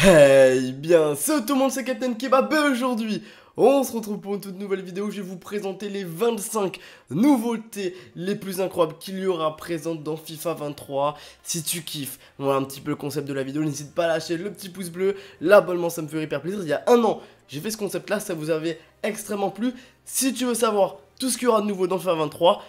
Hey bien, salut tout le monde, c'est Captain Kebab et aujourd'hui, on se retrouve pour une toute nouvelle vidéo je vais vous présenter les 25 nouveautés les plus incroyables qu'il y aura présentes dans FIFA 23. Si tu kiffes, voilà un petit peu le concept de la vidéo, n'hésite pas à lâcher le petit pouce bleu, l'abonnement ça me fait hyper plaisir. Il y a un an, j'ai fait ce concept là, ça vous avait extrêmement plu. Si tu veux savoir tout ce qu'il y aura de nouveau dans FIFA 23,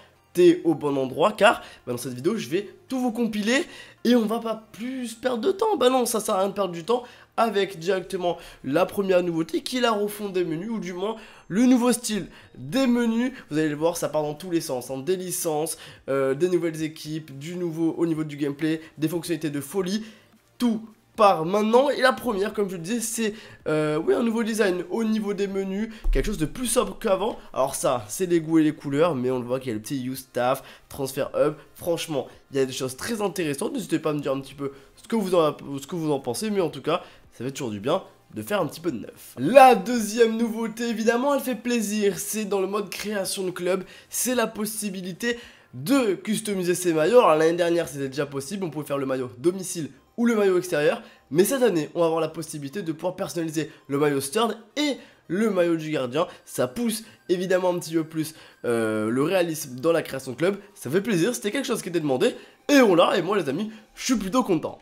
au bon endroit car bah, dans cette vidéo je vais tout vous compiler et on va pas plus perdre de temps. Bah non, ça sert à rien de perdre du temps avec directement la première nouveauté qui est la refonte des menus ou du moins le nouveau style des menus. Vous allez le voir, ça part dans tous les sens, hein. des licences, euh, des nouvelles équipes, du nouveau au niveau du gameplay, des fonctionnalités de folie. Tout maintenant. Et la première, comme je le disais, c'est euh, oui, un nouveau design au niveau des menus, quelque chose de plus sobre qu'avant. Alors ça, c'est les goûts et les couleurs, mais on le voit qu'il y a le petit use staff, transfert hub. Franchement, il y a des choses très intéressantes. N'hésitez pas à me dire un petit peu ce que vous en, ce que vous en pensez, mais en tout cas, ça fait toujours du bien de faire un petit peu de neuf. La deuxième nouveauté, évidemment, elle fait plaisir, c'est dans le mode création de club, c'est la possibilité de customiser ses maillots. Alors l'année dernière, c'était déjà possible, on pouvait faire le maillot domicile ou le maillot extérieur. Mais cette année, on va avoir la possibilité de pouvoir personnaliser le maillot Stern et le maillot du gardien. Ça pousse évidemment un petit peu plus euh, le réalisme dans la création de club. Ça fait plaisir, c'était quelque chose qui était demandé. Et on l'a, et moi les amis, je suis plutôt content.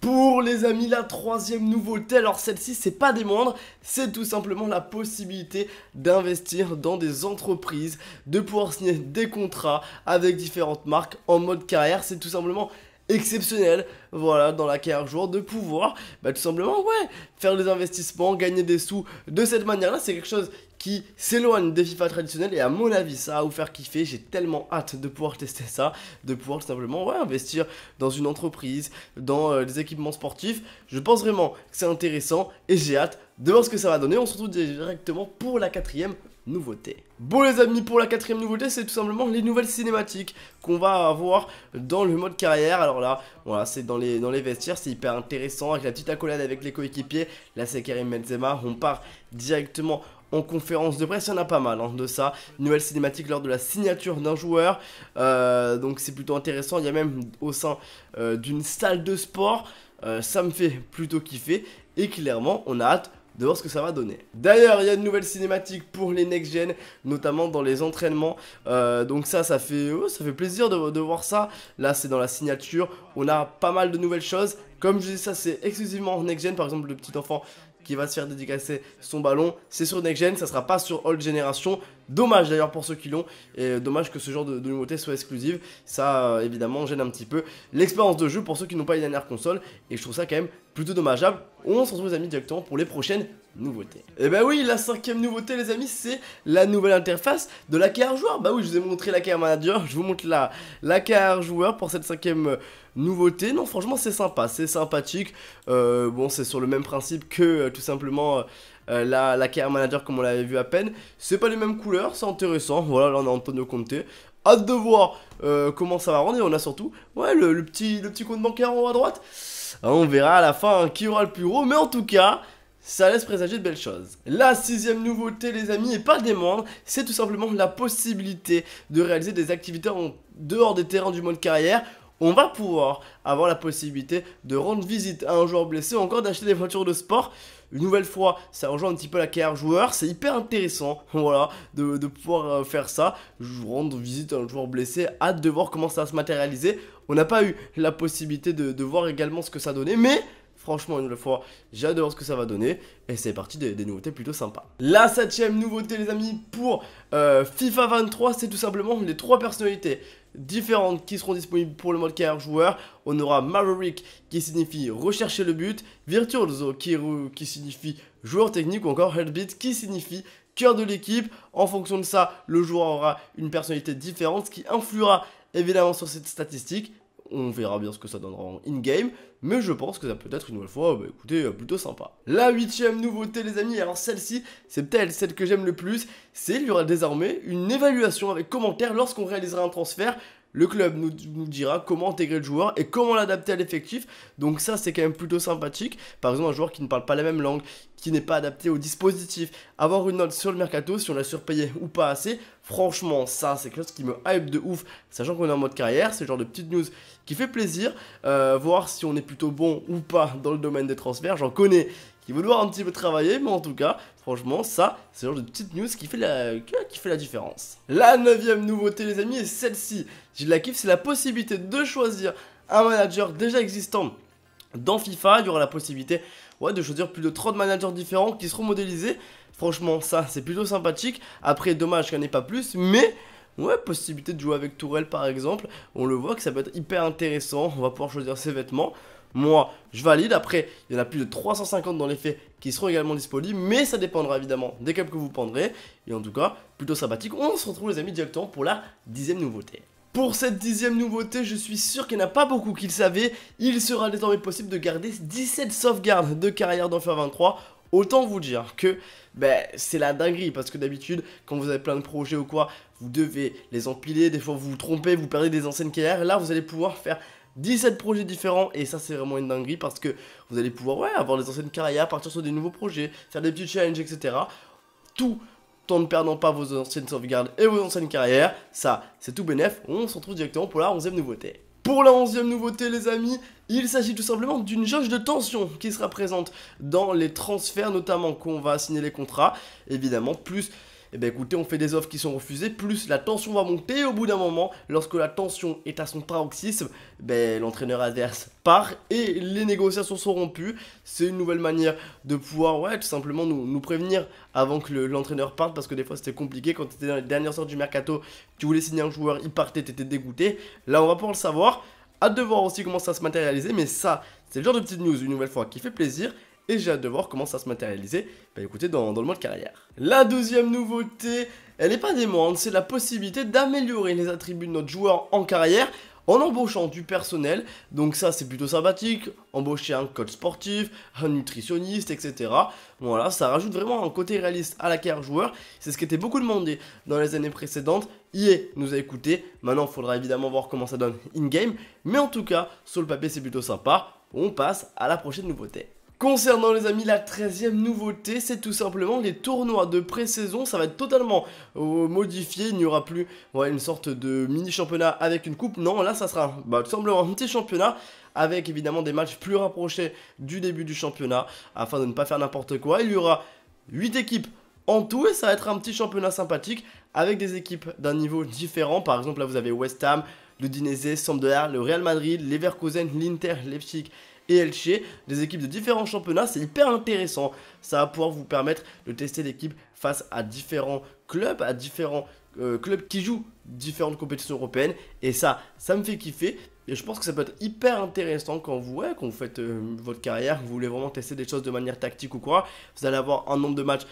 Pour les amis, la troisième nouveauté, alors celle-ci c'est pas des moindres, c'est tout simplement la possibilité d'investir dans des entreprises, de pouvoir signer des contrats avec différentes marques en mode carrière, c'est tout simplement exceptionnel, voilà, dans la carrière joueur, de pouvoir, bah, tout simplement, ouais, faire des investissements, gagner des sous de cette manière-là, c'est quelque chose qui s'éloigne des FIFA traditionnels et à mon avis ça va vous faire kiffer, j'ai tellement hâte de pouvoir tester ça, de pouvoir tout simplement ouais, investir dans une entreprise, dans les euh, des équipements sportifs, je pense vraiment que c'est intéressant et j'ai hâte de voir ce que ça va donner, on se retrouve directement pour la quatrième nouveauté. Bon les amis, pour la quatrième nouveauté, c'est tout simplement les nouvelles cinématiques qu'on va avoir dans le mode carrière. Alors là, voilà, c'est dans les, dans les vestiaires, c'est hyper intéressant, avec la petite accolade avec les coéquipiers. Là c'est Karim Benzema, on part directement en conférence de presse, il y en a pas mal En hein, de ça. Nouvelle cinématique lors de la signature d'un joueur, euh, donc c'est plutôt intéressant. Il y a même au sein euh, d'une salle de sport, euh, ça me fait plutôt kiffer. Et clairement, on a hâte de voir ce que ça va donner. D'ailleurs, il y a une nouvelle cinématique pour les next-gen, notamment dans les entraînements. Euh, donc ça, ça fait, oh, ça fait plaisir de, de voir ça. Là, c'est dans la signature. On a pas mal de nouvelles choses. Comme je dis, ça c'est exclusivement next-gen. Par exemple, le petit enfant qui va se faire dédicacer son ballon. C'est sur Next Gen, ça sera pas sur Old Generation. Dommage d'ailleurs pour ceux qui l'ont, et dommage que ce genre de, nouveauté soit exclusive. Ça euh, évidemment gêne un petit peu l'expérience de jeu pour ceux qui n'ont pas une dernière console et je trouve ça quand même plutôt dommageable. On se retrouve les amis directement pour les prochaines nouveauté. Et eh bah ben oui, la cinquième nouveauté les amis, c'est la nouvelle interface de la KR joueur. Bah oui, je vous ai montré la KR manager, je vous montre la, la KR joueur pour cette cinquième euh, nouveauté. Non, franchement, c'est sympa, c'est sympathique. Euh, bon, c'est sur le même principe que euh, tout simplement la, la manager comme on l'avait vu à peine. C'est pas les mêmes couleurs, c'est intéressant. Voilà, là on a de compter. Hâte de voir comment ça va rendre et on a surtout ouais, le, petit, le petit compte bancaire en haut à droite. Hein, on verra à la fin hein, qui aura le plus gros, mais en tout cas ça laisse présager de belles choses. La sixième nouveauté les amis, et pas des moindres, c'est tout simplement la possibilité de réaliser des activités en dehors des terrains du mode carrière on va pouvoir avoir la possibilité de rendre visite à un joueur blessé ou encore d'acheter des voitures de sport. Une nouvelle fois, ça rejoint un petit peu la carrière joueur, c'est hyper intéressant, voilà, de, pouvoir euh, faire ça, rendre visite à un joueur blessé, hâte de voir comment ça va se matérialiser. On n'a pas eu la possibilité de voir également ce que ça donnait, mais Franchement, une fois, j'adore ce que ça va donner. Et c'est parti des, nouveautés plutôt sympas. La septième nouveauté, les amis, pour euh, FIFA 23, c'est tout simplement les trois personnalités différentes qui seront disponibles pour le mode carrière joueur. On aura Maverick qui signifie rechercher le but, Virtuoso qui, signifie joueur technique ou encore Headbeat qui signifie cœur de l'équipe. En fonction de ça, le joueur aura une personnalité différente, ce qui influera évidemment sur cette statistique on verra bien ce que ça donnera en in-game, mais je pense que ça peut être une nouvelle fois, bah, écoutez, euh, plutôt sympa. La huitième nouveauté les amis, alors celle-ci, c'est peut-être celle que j'aime le plus, c'est il y aura désormais une évaluation avec commentaire lorsqu'on réalisera un transfert, le club nous, dira comment intégrer le joueur et comment l'adapter à l'effectif. Donc ça, c'est quand même plutôt sympathique. Par exemple, un joueur qui ne parle pas la même langue, qui n'est pas adapté au dispositif. Avoir une note sur le mercato, si on l'a surpayé ou pas assez, franchement, ça, c'est quelque chose qui me hype de ouf. Sachant qu'on est en mode carrière, c'est le genre de petite news qui fait plaisir. Euh, voir si on est plutôt bon ou pas dans le domaine des transferts. J'en connais qui va devoir un petit peu travailler, mais en tout cas, franchement, ça, c'est le genre de petite news qui fait la, qui fait la différence. La neuvième nouveauté, les amis, est celle-ci. J'ai de la kiff, c'est la possibilité de choisir un manager déjà existant dans FIFA. Il y aura la possibilité ouais, de choisir plus de 30 managers différents qui seront modélisés. Franchement, ça, c'est plutôt sympathique. Après, dommage qu'il n'y en ait pas plus, mais... Ouais, possibilité de jouer avec Tourelle par exemple. On le voit que ça peut être hyper intéressant. On va pouvoir choisir ses vêtements moi, je valide. Après, il y en a plus de 350 dans les faits qui seront également disponibles, mais ça dépendra évidemment des câbles que vous prendrez. Et en tout cas, plutôt sympathique. On se retrouve les amis directement pour la dixième nouveauté. Pour cette dixième nouveauté, je suis sûr qu'il n'y en a pas beaucoup qui le savaient, il sera désormais possible de garder 17 sauvegardes de carrière d'Enfer 23 Autant vous dire que ben, c'est la dinguerie parce que d'habitude quand vous avez plein de projets ou quoi, vous devez les empiler, des fois vous vous trompez, vous perdez des anciennes carrières, là vous allez pouvoir faire 17 projets différents et ça c'est vraiment une dinguerie parce que vous allez pouvoir ouais, avoir des anciennes carrières, partir sur des nouveaux projets, faire des petits challenges, etc. Tout en ne perdant pas vos anciennes sauvegardes et vos anciennes carrières. Ça, c'est tout bénef. On se retrouve directement pour la 11e nouveauté. Pour la 11 11e nouveauté les amis, il s'agit tout simplement d'une jauge de tension qui sera présente dans les transferts notamment quand on va signer les contrats. Évidemment, plus eh ben, écoutez, on fait des offres qui sont refusées, plus la tension va monter. au bout d'un moment, lorsque la tension est à son paroxysme, eh ben, l'entraîneur adverse part et les négociations sont rompues. C'est une nouvelle manière de pouvoir, ouais, tout simplement nous, prévenir avant que l'entraîneur parte, parce que des fois c'était compliqué. Quand tu étais dans les dernières heures du mercato, tu voulais signer un joueur, il partait, étais dégoûté. Là, on va pouvoir le savoir. Hâte de voir aussi comment ça se matérialise mais ça, c'est le genre de petite news, une nouvelle fois, qui fait plaisir et j'ai hâte de voir comment ça se matérialiser bah écoutez dans, le le mode carrière. La deuxième nouveauté, elle n'est pas des mondes. c'est la possibilité d'améliorer les attributs de notre joueur en carrière en embauchant du personnel, donc ça c'est plutôt sympathique, embaucher un coach sportif, un nutritionniste, etc. Voilà, ça rajoute vraiment un côté réaliste à la carrière joueur, c'est ce qui était beaucoup demandé dans les années précédentes, EA nous a écouté, maintenant il faudra évidemment voir comment ça donne in-game, mais en tout cas, sur le papier c'est plutôt sympa, on passe à la prochaine nouveauté. Concernant les amis, la 13e nouveauté, c'est tout simplement les tournois de pré-saison, ça va être totalement euh, modifié, il n'y aura plus une sorte de mini-championnat avec une coupe, non, là ça sera bah, tout simplement un petit championnat avec évidemment des matchs plus rapprochés du début du championnat, afin de ne pas faire n'importe quoi, il y aura 8 équipes en tout et ça va être un petit championnat sympathique avec des équipes d'un niveau différent. Par exemple, là vous avez West Ham, le Dinese, Sampdoria, le Real Madrid, Leverkusen, l'Inter, Leipzig et Elche, des équipes de différents championnats, c'est hyper intéressant. Ça va pouvoir vous permettre de tester l'équipe face à différents clubs, à différents euh, clubs qui jouent différentes compétitions européennes. Et ça, ça me fait kiffer. Et je pense que ça peut être hyper intéressant quand vous, quand vous faites euh, votre carrière, vous voulez vraiment tester des choses de manière tactique ou quoi. Vous allez avoir un nombre de matchs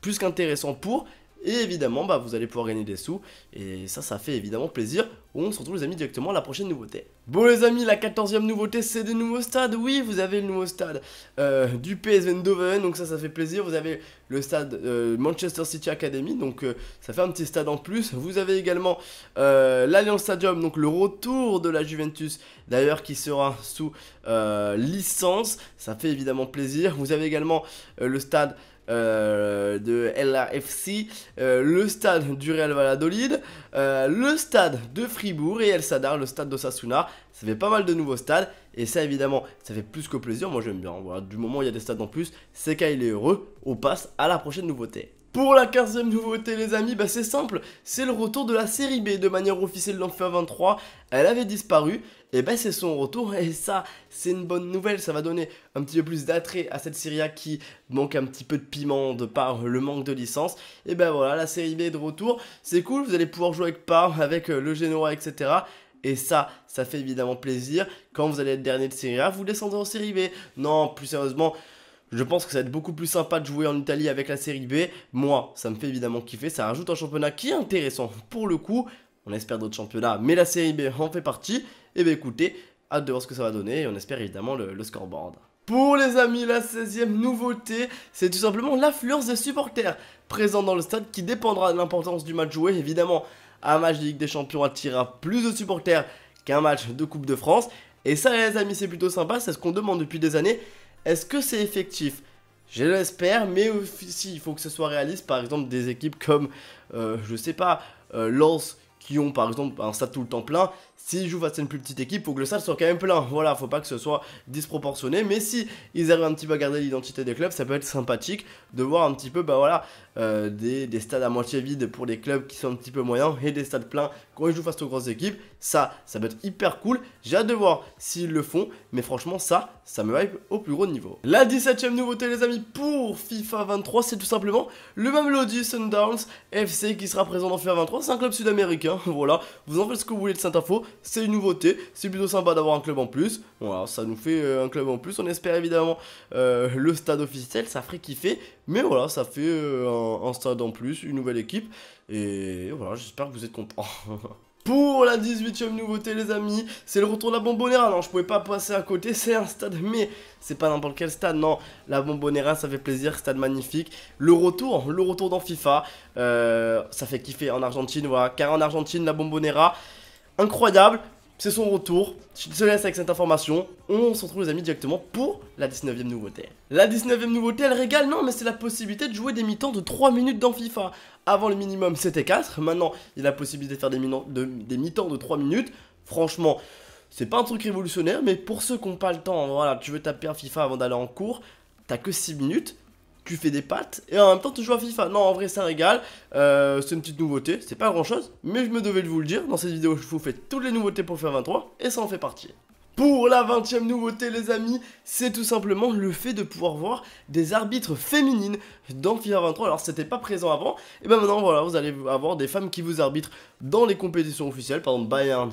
plus qu'intéressant pour. Et évidemment, bah, vous allez pouvoir gagner des sous. Et ça, ça fait évidemment plaisir on se retrouve les amis directement à la prochaine nouveauté. Bon les amis, la 14e nouveauté c'est des nouveaux stades, oui vous avez le nouveau stade euh, du PSV Eindhoven, donc ça ça fait plaisir, vous avez le stade euh, Manchester City Academy, donc euh, ça fait un petit stade en plus, vous avez également l'Alliance Stadium, donc le retour de la Juventus d'ailleurs qui sera sous licence, ça fait évidemment plaisir, vous avez également le stade de LAFC, le stade du Real Valladolid, le stade de et El Sadar, le stade d'Osasuna. Ça fait pas mal de nouveaux stades et ça évidemment, ça fait plus que plaisir. Moi j'aime bien, du moment où il y a des stades en plus, c'est qu'il il est heureux. On passe à la prochaine nouveauté. Pour la 15e nouveauté les amis, bah c'est simple, c'est le retour de la série B de manière officielle dans 23. Elle avait disparu et eh ben c'est son retour et ça c'est une bonne nouvelle, ça va donner un petit peu plus d'attrait à cette série A qui manque un petit peu de piment de par le manque de licence. Et eh ben voilà, la série B est de retour, c'est cool, vous allez pouvoir jouer avec Par, avec euh, le Genoa, etc. Et ça, ça fait évidemment plaisir. Quand vous allez être dernier de série A, vous descendez en série B. Non, plus sérieusement, je pense que ça va être beaucoup plus sympa de jouer en Italie avec la série B. Moi, ça me fait évidemment kiffer. Ça rajoute un championnat qui est intéressant pour le coup. On espère d'autres championnats, mais la série B en fait partie. Et eh bien écoutez, hâte de voir ce que ça va donner et on espère évidemment le, scoreboard. Pour les amis, la 16e nouveauté, c'est tout simplement l'affluence des supporters présents dans le stade qui dépendra de l'importance du match joué. Évidemment, un match de Ligue des Champions attirera plus de supporters qu'un match de Coupe de France. Et ça les amis, c'est plutôt sympa, c'est ce qu'on demande depuis des années. Est-ce que c'est effectif je l'espère, mais aussi il faut que ce soit réaliste. Par exemple, des équipes comme, euh, je sais pas, euh, Lens qui ont par exemple un stade tout le temps plein, s'ils jouent face à une plus petite équipe, faut que le stade soit quand même plein. Voilà, faut pas que ce soit disproportionné, mais si ils arrivent un petit peu à garder l'identité des clubs, ça peut être sympathique de voir un petit peu, bah voilà, euh, des, stades à moitié vides pour les clubs qui sont un petit peu moyens et des stades pleins quand ils jouent face aux grosses équipes. Ça, ça va être hyper cool. J'ai hâte de voir s'ils le font, mais franchement, ça, ça me hype au plus gros niveau. La 17ème nouveauté, les amis, pour FIFA 23, c'est tout simplement le même Lodi Sundowns FC qui sera présent dans FIFA 23. C'est un club sud-américain, voilà. Vous en faites ce que vous voulez de cette info, c'est une nouveauté. C'est plutôt sympa d'avoir un club en plus. Voilà, ça nous fait euh, un club en plus. On espère évidemment euh, le stade officiel, ça ferait kiffer. Mais voilà, ça fait euh, un, stade en plus, une nouvelle équipe. Et voilà, j'espère que vous êtes contents. Pour la 18ème nouveauté les amis, c'est le retour de la Bombonera, non je pouvais pas passer à côté, c'est un stade mais c'est pas n'importe quel stade, non la Bombonera ça fait plaisir, stade magnifique, le retour, le retour dans FIFA, euh, ça fait kiffer en Argentine, voilà, car en Argentine la Bombonera, incroyable, c'est son retour. Je te laisse avec cette information. On se retrouve les amis directement pour la 19 e nouveauté. La 19 e nouveauté, elle régale, non, mais c'est la possibilité de jouer des mi-temps de 3 minutes dans FIFA. Avant le minimum, c'était 4. Maintenant, il a la possibilité de faire des mi-temps de, 3 minutes. Franchement, c'est pas un truc révolutionnaire, mais pour ceux qui n'ont pas le temps, voilà, tu veux taper un FIFA avant d'aller en cours, t'as que 6 minutes tu fais des pattes et en même temps tu joues à FIFA. Non, en vrai, c'est un régal. Euh, c'est une petite nouveauté, c'est pas grand chose, mais je me devais de vous le dire. Dans cette vidéo, je vous fais toutes les nouveautés pour faire 23 et ça en fait partie pour la 20e nouveauté les amis, c'est tout simplement le fait de pouvoir voir des arbitres féminines dans FIFA 23. Alors c'était pas présent avant, et ben maintenant voilà, vous allez avoir des femmes qui vous arbitrent dans les compétitions officielles, par exemple Bayern,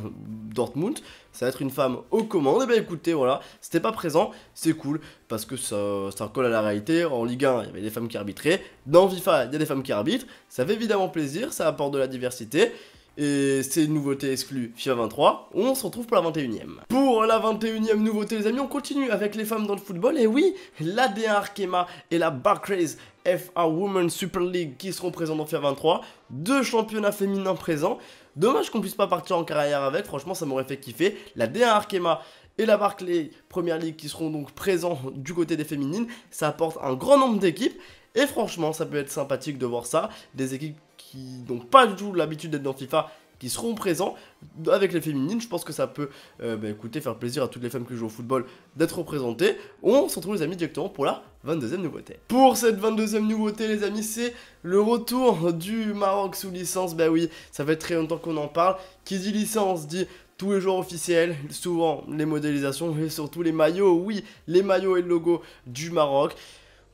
Dortmund, ça va être une femme aux commandes, et eh bien écoutez voilà, c'était pas présent, c'est cool, parce que ça, ça colle à la réalité, en Ligue 1 il y avait des femmes qui arbitraient, dans FIFA il y a des femmes qui arbitrent, ça fait évidemment plaisir, ça apporte de la diversité, et c'est une nouveauté exclue FIFA 23. On se retrouve pour la 21 e Pour la 21 e nouveauté, les amis, on continue avec les femmes dans le football. Et oui, la D1 Arkema et la Barclays FA Women's Super League qui seront présentes dans FIFA 23. Deux championnats féminins présents. Dommage qu'on puisse pas partir en carrière avec. Franchement, ça m'aurait fait kiffer. La D1 Arkema et la Barclays Première League qui seront donc présents du côté des féminines. Ça apporte un grand nombre d'équipes. Et franchement, ça peut être sympathique de voir ça. Des équipes qui n'ont pas du tout l'habitude d'être dans FIFA qui seront présents avec les féminines. Je pense que ça peut euh, bah, faire plaisir à toutes les femmes qui jouent au football d'être représentées. On se retrouve les amis directement pour la 22e nouveauté. Pour cette 22e nouveauté les amis, c'est le retour du Maroc sous licence. Ben oui, ça fait très longtemps qu'on en parle. Qui dit licence dit tous les joueurs officiels, souvent les modélisations et surtout les maillots. Oui, les maillots et le logo du Maroc.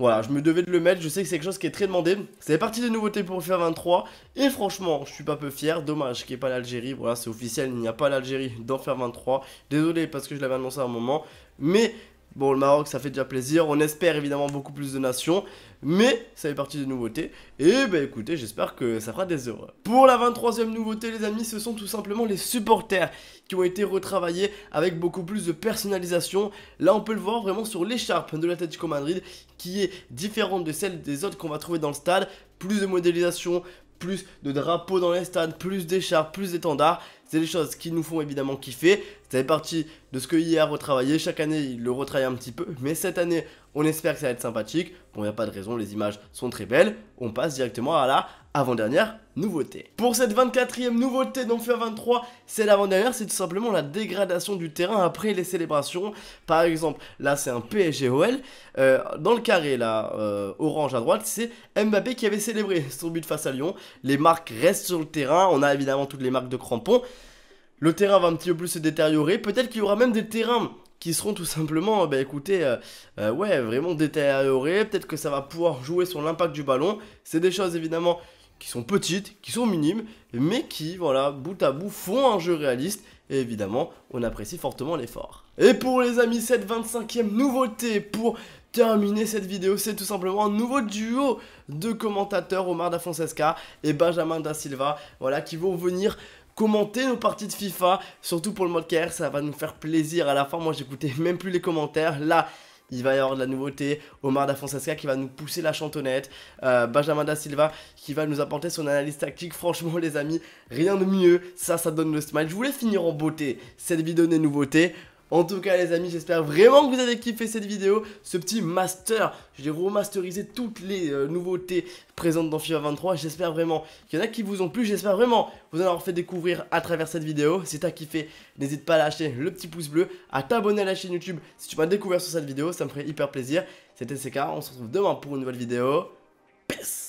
Voilà, je me devais de le mettre, je sais que c'est quelque chose qui est très demandé. C'est parti des nouveautés pour Faire 23. Et franchement, je suis pas peu fier. Dommage qu'il n'y ait pas l'Algérie. Voilà, c'est officiel, il n'y a pas l'Algérie dans Faire 23. Désolé parce que je l'avais annoncé à un moment. Mais Bon, le Maroc, ça fait déjà plaisir. On espère évidemment beaucoup plus de nations. Mais ça fait partie des nouveautés. Et bah écoutez, j'espère que ça fera des heureux. Pour la 23ème nouveauté, les amis, ce sont tout simplement les supporters qui ont été retravaillés avec beaucoup plus de personnalisation. Là, on peut le voir vraiment sur l'écharpe de la l'Atlético Madrid qui est différente de celle des autres qu'on va trouver dans le stade. Plus de modélisation, plus de drapeaux dans les stades, plus d'écharpes, plus d'étendards. C'est des choses qui nous font évidemment kiffer. C'est parti partie de ce que a retravaillé Chaque année, il le retravaille un petit peu. Mais cette année, on espère que ça va être sympathique. Bon, il n'y a pas de raison, les images sont très belles. On passe directement à la avant-dernière nouveauté. Pour cette 24e nouveauté d'Enfer 23, c'est l'avant-dernière, c'est tout simplement la dégradation du terrain après les célébrations. Par exemple, là c'est un PSG-OL. Euh, dans le carré, là, euh, orange à droite, c'est Mbappé qui avait célébré son but face à Lyon. Les marques restent sur le terrain, on a évidemment toutes les marques de crampons. Le terrain va un petit peu plus se détériorer, peut-être qu'il y aura même des terrains qui seront tout simplement, bah écoutez, euh, euh, ouais, vraiment détériorés, Peut-être que ça va pouvoir jouer sur l'impact du ballon. C'est des choses évidemment qui sont petites, qui sont minimes, mais qui, voilà, bout à bout, font un jeu réaliste. Et évidemment, on apprécie fortement l'effort. Et pour les amis, cette 25e nouveauté pour terminer cette vidéo, c'est tout simplement un nouveau duo de commentateurs, Omar Da Fonseca et Benjamin Da Silva, voilà, qui vont venir commenter nos parties de FIFA, surtout pour le mode KR, ça va nous faire plaisir. À la fin, moi j'écoutais même plus les commentaires. Là, il va y avoir de la nouveauté. Omar da qui va nous pousser la chantonnette. Euh, Benjamin da Silva qui va nous apporter son analyse tactique. Franchement, les amis, rien de mieux. Ça, ça donne le smile. Je voulais finir en beauté cette vidéo des nouveautés. En tout cas les amis, j'espère vraiment que vous avez kiffé cette vidéo, ce petit master. J'ai remasterisé toutes les euh, nouveautés présentes dans FIFA 23. J'espère vraiment qu'il y en a qui vous ont plu. J'espère vraiment vous en avoir fait découvrir à travers cette vidéo. Si t'as kiffé, n'hésite pas à lâcher le petit pouce bleu, à t'abonner à la chaîne YouTube si tu m'as découvert sur cette vidéo. Ça me ferait hyper plaisir. C'était CK, on se retrouve demain pour une nouvelle vidéo. Peace